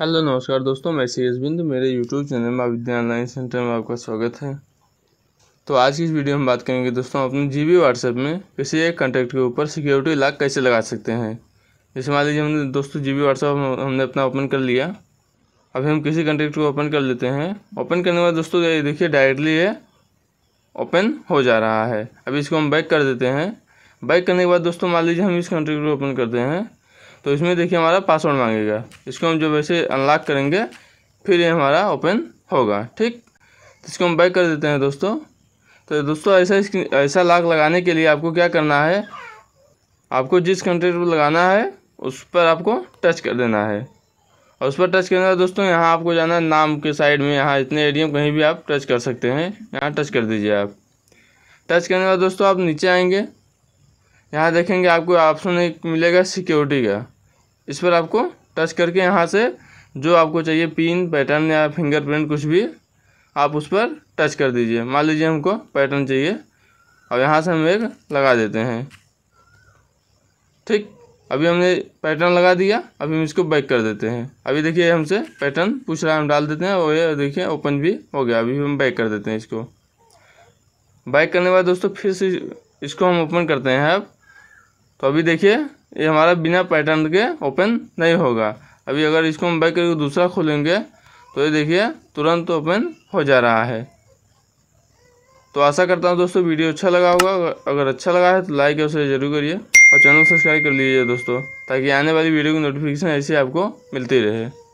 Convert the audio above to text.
hello नमस्कार दोस्तों मैं सी एस बिंद मेरे यूट्यूब चैनल में विद्या ऑनलाइन सेंटर में आपका स्वागत है तो आज की इस वीडियो में बात करेंगे दोस्तों अपने जी बी व्हाट्सएप में किसी एक कॉन्टैक्ट के ऊपर सिक्योरिटी लॉक कैसे लगा सकते हैं जैसे मान लीजिए हमने दोस्तों जी बी व्हाट्सएप हमने अपना ओपन कर लिया अभी हम किसी कॉन्टैक्ट को ओपन कर लेते हैं ओपन करने के बाद दोस्तों ये देखिए डायरेक्टली ये ओपन हो जा रहा है अभी इसको हम बैक कर देते हैं बैक करने के बाद दोस्तों मान लीजिए हम इस कॉन्टैक्ट को ओपन करते हैं तो इसमें देखिए हमारा पासवर्ड मांगेगा इसको हम जो वैसे अनलॉक करेंगे फिर ये हमारा ओपन होगा ठीक तो इसको हम बैक कर देते हैं दोस्तों तो दोस्तों ऐसा ऐसा लॉक लगाने के लिए आपको क्या करना है आपको जिस कंट्री पर लगाना है उस पर आपको टच कर देना है और उस पर टच के बाद दोस्तों यहाँ आपको जाना है नाम के साइड में यहाँ इतने एरिया कहीं भी आप टच कर सकते हैं यहाँ टच कर दीजिए आप टच करने के बाद दोस्तों आप नीचे आएंगे यहाँ देखेंगे आपको ऑप्शन एक मिलेगा सिक्योरिटी का इस पर आपको टच करके यहाँ से जो आपको चाहिए पिन पैटर्न या फिंगरप्रिंट कुछ भी आप उस पर टच कर दीजिए मान लीजिए हमको पैटर्न चाहिए और यहाँ से हम एक लगा देते हैं ठीक अभी हमने पैटर्न लगा दिया अभी हम इसको बैक कर देते हैं अभी देखिए हमसे पैटर्न पूछ रहा है हम डाल देते हैं और ये देखिए ओपन भी हो गया अभी हम बैक कर देते हैं इसको बैक करने के बाद दोस्तों फिर से इसको हम ओपन करते हैं अब तो अभी देखिए ये हमारा बिना पैटर्न के ओपन नहीं होगा अभी अगर इसको हम बैक करके दूसरा खोलेंगे तो ये देखिए तुरंत ओपन हो जा रहा है तो आशा करता हूँ दोस्तों वीडियो अच्छा लगा होगा अगर अच्छा लगा है तो लाइक और शेयर जरूर करिए और चैनल सब्सक्राइब कर लीजिए दोस्तों ताकि आने वाली वीडियो की नोटिफिकेशन ऐसी आपको मिलती रहे